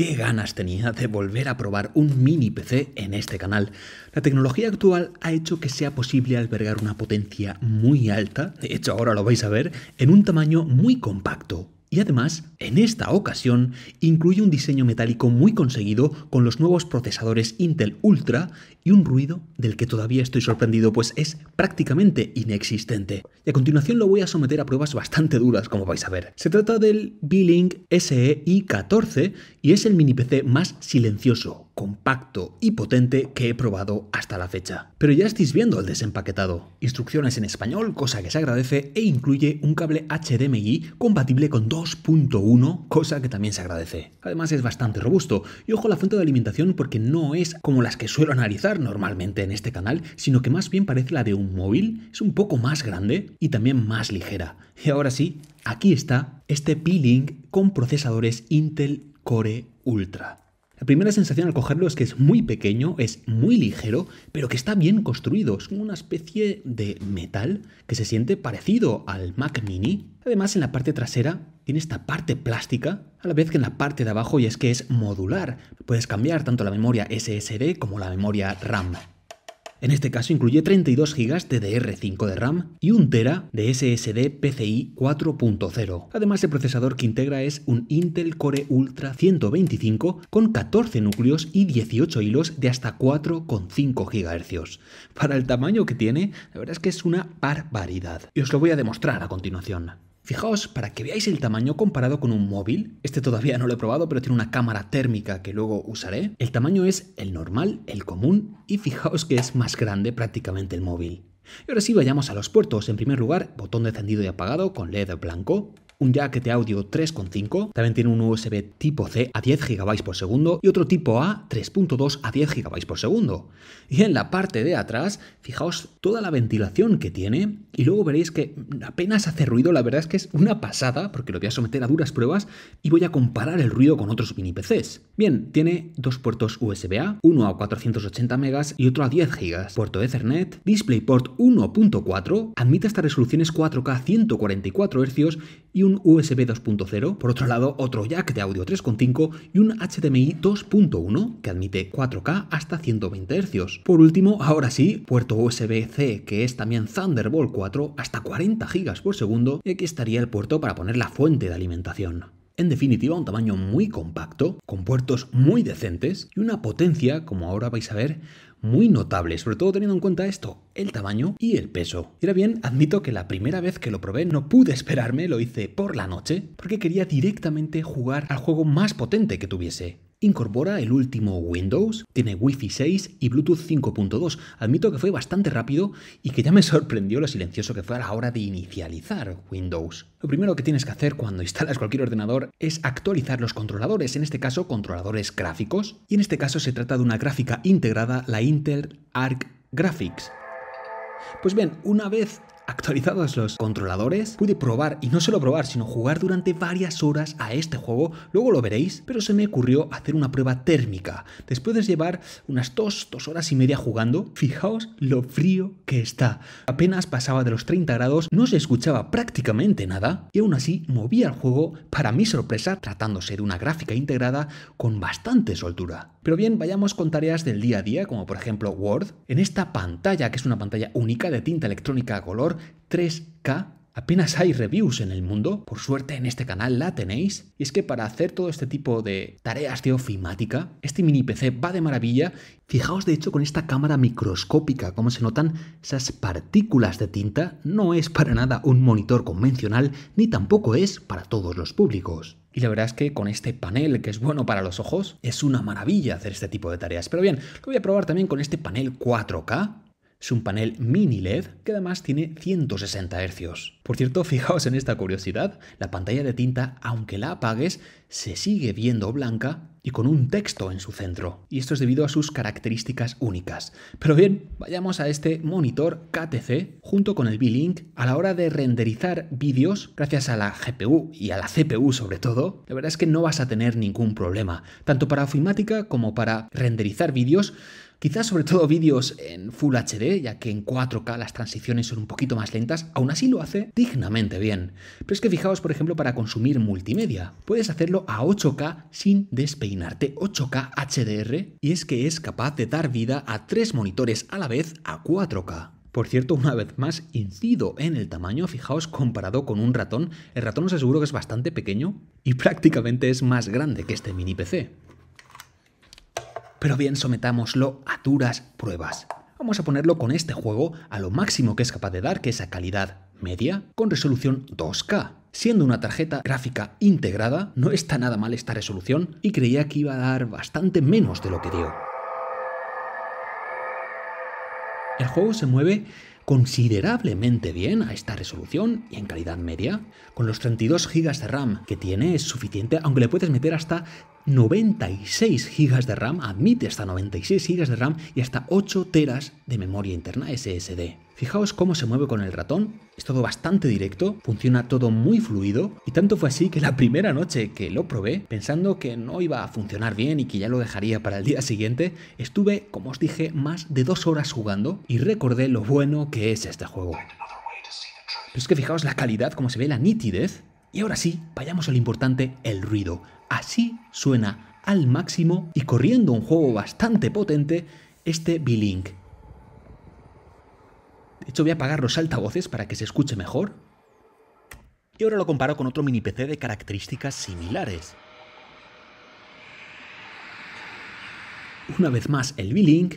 Qué ganas tenía de volver a probar un mini PC en este canal. La tecnología actual ha hecho que sea posible albergar una potencia muy alta, de hecho ahora lo vais a ver, en un tamaño muy compacto. Y además, en esta ocasión, incluye un diseño metálico muy conseguido con los nuevos procesadores Intel Ultra y un ruido del que todavía estoy sorprendido, pues es prácticamente inexistente. Y a continuación lo voy a someter a pruebas bastante duras, como vais a ver. Se trata del Beelink link SEI 14, y es el mini PC más silencioso, compacto y potente que he probado hasta la fecha. Pero ya estáis viendo el desempaquetado. Instrucciones en español, cosa que se agradece, e incluye un cable HDMI compatible con 2.1, cosa que también se agradece. Además es bastante robusto, y ojo la fuente de alimentación porque no es como las que suelo analizar normalmente en este canal, sino que más bien parece la de un móvil, es un poco más grande y también más ligera. Y ahora sí, aquí está este P-Link con procesadores Intel Core Ultra. La primera sensación al cogerlo es que es muy pequeño, es muy ligero, pero que está bien construido. Es una especie de metal que se siente parecido al Mac Mini. Además, en la parte trasera tiene esta parte plástica, a la vez que en la parte de abajo, y es que es modular. Puedes cambiar tanto la memoria SSD como la memoria RAM. En este caso incluye 32 GB de DR5 de RAM y 1 tera de SSD PCI 4.0. Además, el procesador que integra es un Intel Core Ultra 125 con 14 núcleos y 18 hilos de hasta 4,5 GHz. Para el tamaño que tiene, la verdad es que es una barbaridad. Y os lo voy a demostrar a continuación. Fijaos, para que veáis el tamaño comparado con un móvil, este todavía no lo he probado, pero tiene una cámara térmica que luego usaré, el tamaño es el normal, el común, y fijaos que es más grande prácticamente el móvil. Y ahora sí, vayamos a los puertos. En primer lugar, botón de encendido y apagado con LED blanco un jack de audio 3.5, también tiene un USB tipo C a 10 GB por segundo y otro tipo A 3.2 a 10 GB por segundo. Y en la parte de atrás, fijaos toda la ventilación que tiene y luego veréis que apenas hace ruido, la verdad es que es una pasada porque lo voy a someter a duras pruebas y voy a comparar el ruido con otros mini PCs. Bien, tiene dos puertos USB-A, uno a 480 MB y otro a 10 GB, puerto Ethernet, DisplayPort 1.4, admite hasta resoluciones 4K 144 Hz y un un USB 2.0, por otro lado otro jack de audio 3.5 y un HDMI 2.1 que admite 4K hasta 120 Hz. Por último, ahora sí, puerto USB-C que es también Thunderbolt 4 hasta 40 GB por segundo y aquí estaría el puerto para poner la fuente de alimentación. En definitiva, un tamaño muy compacto, con puertos muy decentes y una potencia, como ahora vais a ver, muy notable, sobre todo teniendo en cuenta esto, el tamaño y el peso. Y ahora bien, admito que la primera vez que lo probé no pude esperarme, lo hice por la noche, porque quería directamente jugar al juego más potente que tuviese. Incorpora el último Windows, tiene Wi-Fi 6 y Bluetooth 5.2. Admito que fue bastante rápido y que ya me sorprendió lo silencioso que fue a la hora de inicializar Windows. Lo primero que tienes que hacer cuando instalas cualquier ordenador es actualizar los controladores, en este caso controladores gráficos. Y en este caso se trata de una gráfica integrada, la Intel Arc Graphics. Pues bien, una vez Actualizados los controladores, pude probar y no solo probar, sino jugar durante varias horas a este juego, luego lo veréis, pero se me ocurrió hacer una prueba térmica. Después de llevar unas dos, dos horas y media jugando, fijaos lo frío que está. Apenas pasaba de los 30 grados, no se escuchaba prácticamente nada y aún así movía el juego, para mi sorpresa, tratándose de una gráfica integrada con bastante soltura. Pero bien, vayamos con tareas del día a día, como por ejemplo Word. En esta pantalla, que es una pantalla única de tinta electrónica a color 3K, Apenas hay reviews en el mundo, por suerte en este canal la tenéis, y es que para hacer todo este tipo de tareas de ofimática, este mini PC va de maravilla. Fijaos de hecho con esta cámara microscópica, cómo se notan esas partículas de tinta, no es para nada un monitor convencional, ni tampoco es para todos los públicos. Y la verdad es que con este panel, que es bueno para los ojos, es una maravilla hacer este tipo de tareas. Pero bien, lo voy a probar también con este panel 4K, es un panel mini LED que además tiene 160 Hz. Por cierto, fijaos en esta curiosidad, la pantalla de tinta, aunque la apagues, se sigue viendo blanca y con un texto en su centro. Y esto es debido a sus características únicas. Pero bien, vayamos a este monitor KTC junto con el b A la hora de renderizar vídeos, gracias a la GPU y a la CPU sobre todo, la verdad es que no vas a tener ningún problema. Tanto para ofimática como para renderizar vídeos, Quizás sobre todo vídeos en Full HD, ya que en 4K las transiciones son un poquito más lentas, aún así lo hace dignamente bien. Pero es que fijaos, por ejemplo, para consumir multimedia, puedes hacerlo a 8K sin despeinarte, 8K HDR, y es que es capaz de dar vida a tres monitores a la vez a 4K. Por cierto, una vez más, incido en el tamaño, fijaos, comparado con un ratón, el ratón os aseguro que es bastante pequeño y prácticamente es más grande que este mini PC pero bien sometámoslo a duras pruebas. Vamos a ponerlo con este juego a lo máximo que es capaz de dar, que es a calidad media, con resolución 2K. Siendo una tarjeta gráfica integrada, no está nada mal esta resolución y creía que iba a dar bastante menos de lo que dio. El juego se mueve considerablemente bien a esta resolución y en calidad media. Con los 32 GB de RAM que tiene es suficiente, aunque le puedes meter hasta 96 GB de RAM, admite hasta 96 GB de RAM y hasta 8 teras de memoria interna SSD. Fijaos cómo se mueve con el ratón, es todo bastante directo, funciona todo muy fluido y tanto fue así que la primera noche que lo probé, pensando que no iba a funcionar bien y que ya lo dejaría para el día siguiente, estuve, como os dije, más de dos horas jugando y recordé lo bueno que es este juego. Pero es que fijaos la calidad, cómo se ve la nitidez y ahora sí, vayamos a lo importante, el ruido. Así suena al máximo y corriendo un juego bastante potente este B-Link. De hecho voy a apagar los altavoces para que se escuche mejor. Y ahora lo comparo con otro mini PC de características similares. Una vez más el Beelink.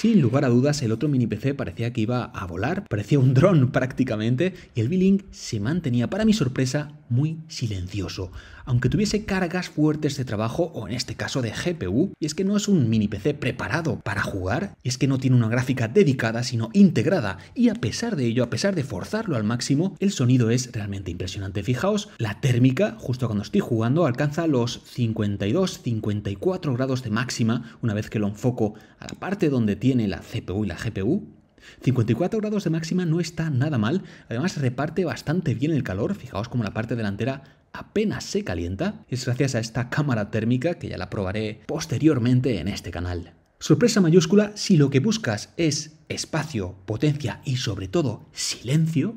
Sin lugar a dudas, el otro mini PC parecía que iba a volar, parecía un dron prácticamente, y el Beelink se mantenía, para mi sorpresa, muy silencioso, aunque tuviese cargas fuertes de trabajo o en este caso de GPU, y es que no es un mini PC preparado para jugar, y es que no tiene una gráfica dedicada sino integrada, y a pesar de ello, a pesar de forzarlo al máximo, el sonido es realmente impresionante. Fijaos, la térmica, justo cuando estoy jugando, alcanza los 52-54 grados de máxima, una vez que lo enfoco a la parte donde tiene tiene la CPU y la GPU. 54 grados de máxima no está nada mal, además reparte bastante bien el calor, fijaos como la parte delantera apenas se calienta, es gracias a esta cámara térmica que ya la probaré posteriormente en este canal. Sorpresa mayúscula, si lo que buscas es espacio, potencia y sobre todo silencio,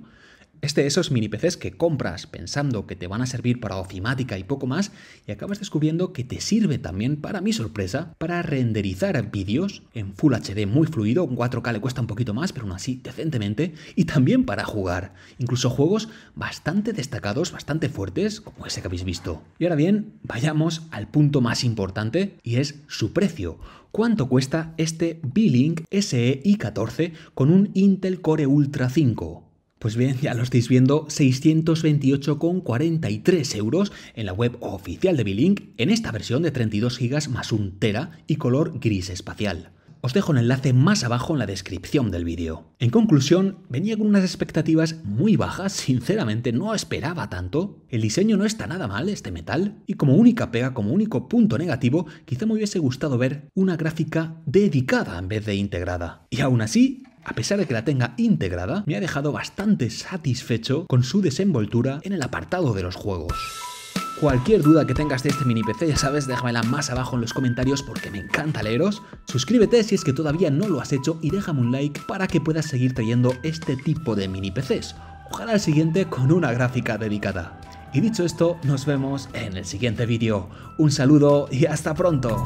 este de esos mini PCs que compras pensando que te van a servir para ofimática y poco más y acabas descubriendo que te sirve también, para mi sorpresa, para renderizar vídeos en Full HD muy fluido, un 4K le cuesta un poquito más, pero aún así decentemente, y también para jugar, incluso juegos bastante destacados, bastante fuertes, como ese que habéis visto. Y ahora bien, vayamos al punto más importante y es su precio. ¿Cuánto cuesta este Beelink SE SEI14 con un Intel Core Ultra 5? Pues bien, ya lo estáis viendo, 628,43 euros en la web oficial de Bilink en esta versión de 32 GB más un tera y color gris espacial. Os dejo un enlace más abajo en la descripción del vídeo. En conclusión, venía con unas expectativas muy bajas, sinceramente no esperaba tanto. El diseño no está nada mal, este metal, y como única pega, como único punto negativo, quizá me hubiese gustado ver una gráfica dedicada en vez de integrada. Y aún así, a pesar de que la tenga integrada, me ha dejado bastante satisfecho con su desenvoltura en el apartado de los juegos. Cualquier duda que tengas de este mini PC, ya sabes, déjamela más abajo en los comentarios porque me encanta leeros. Suscríbete si es que todavía no lo has hecho y déjame un like para que puedas seguir trayendo este tipo de mini PCs. Ojalá el siguiente con una gráfica dedicada. Y dicho esto, nos vemos en el siguiente vídeo. Un saludo y hasta pronto.